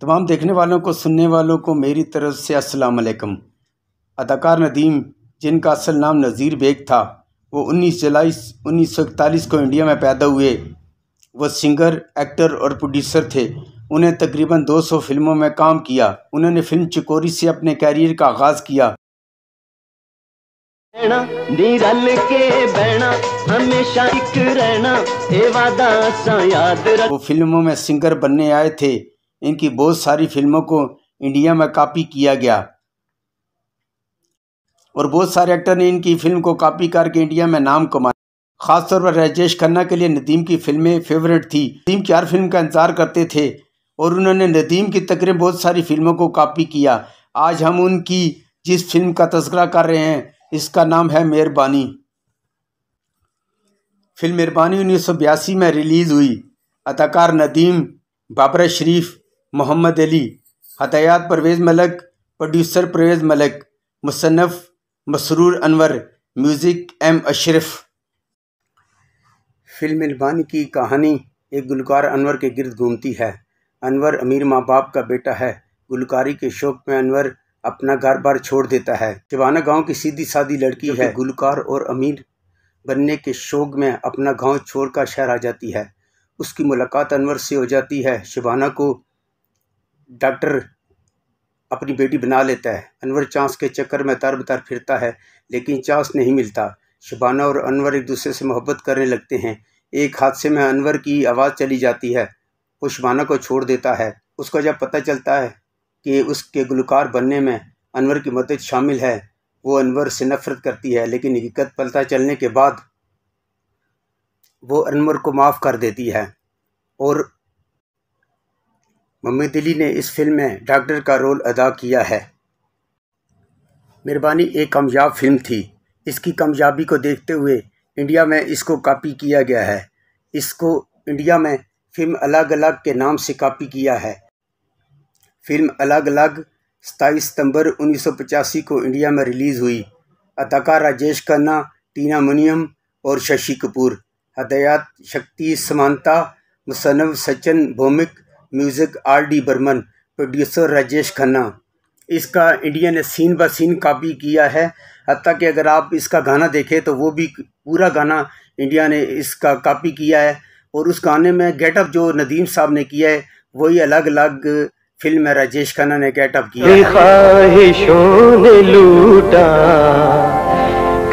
तमाम देखने वालों को सुनने वालों को मेरी तरफ से अस्सलाम वालेकुम अदाकार नदीम जिनका असल नाम नज़ीर बेग था वो 19 जुलाई उन्नीस को इंडिया में पैदा हुए वो सिंगर एक्टर और प्रोड्यूसर थे उन्हें तकरीबन 200 फिल्मों में काम किया उन्होंने फिल्म चिकोरी से अपने कैरियर का आगाज़ किया के बहना हमेशा एक रहना वादा याद वो फिल्मों में सिंगर बनने आए थे इनकी बहुत सारी फिल्मों को इंडिया में कापी किया गया और बहुत सारे एक्टर ने इनकी फिल्म को कापी करके इंडिया में नाम कमाया खासतौर पर राजेश खन्ना के लिए नदीम की फिल्में फेवरेट थी नदीम चार फिल्म का इंतजार करते थे और उन्होंने नदीम की तकरीब बहुत सारी फिल्मों को कापी किया आज हम उनकी जिस फिल्म का तस्करा कर रहे हैं इसका नाम है मेहरबानी फिल्म मेहरबानी उन्नीस में रिलीज़ हुई अदाकार नदीम बाबरा शरीफ मोहम्मद अली हतायात परवेज़ मलक प्रोड्यूसर परवेज़ मलक मुसनफ़ Masroor Anwar music M Ashraf film इल्बानी की कहानी एक गुलकार अनवर के गिरद घूमती है अनवर अमीर माँ बाप का बेटा है गुलकारी के शौक में अनवर अपना घर बार छोड़ देता है शिवाना गांव की सीधी सादी लड़की है गुलकार और अमीर बनने के शौक में अपना गांव छोड़कर शहर आ जाती है उसकी मुलाकात अनवर से हो जाती है शिवाना को डॉक्टर अपनी बेटी बना लेता है अनवर चांस के चक्कर में तार बतार फिरता है लेकिन चांस नहीं मिलता शबाना और अनवर एक दूसरे से मोहब्बत करने लगते हैं एक हादसे में अनवर की आवाज़ चली जाती है वो शबाना को छोड़ देता है उसको जब पता चलता है कि उसके गुलकार बनने में अनवर की मदद शामिल है वो अनवर से नफरत करती है लेकिन हकीकत पता चलने के बाद वो अनवर को माफ़ कर देती है और मोहम्मद अली ने इस फिल्म में डॉक्टर का रोल अदा किया है मेहरबानी एक कामयाब फिल्म थी इसकी कामयाबी को देखते हुए इंडिया में इसको कापी किया गया है इसको इंडिया में फिल्म अलग अलग के नाम से कापी किया है फिल्म अलग अलग सताईस सितंबर 1985 को इंडिया में रिलीज़ हुई अदाकार राजेश खन्ना टीना मुनियम और शशि कपूर हदयात शक्ति समानता मुसनव Sachin Bhowmick music R D Burman producer Rajesh Khanna इसका इंडिया ने सीन ब सीन कापी किया है हती कि अगर आप इसका गाना देखें तो वो भी पूरा गाना इंडिया ने इसका कापी किया है और उस गाने में गेटअप जो नदीम साहब ने किया है वही अलग अलग फिल्म है राजेश खन्ना ने गेटअप किया ने लूटा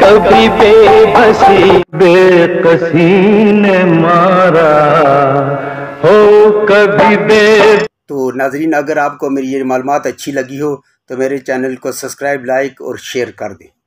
कभी बेबसी बेकसी ने मारा कभी दे तो नाजरीन अगर आपको मेरी ये मालूम अच्छी लगी हो तो मेरे चैनल को सब्सक्राइब लाइक और शेयर कर दें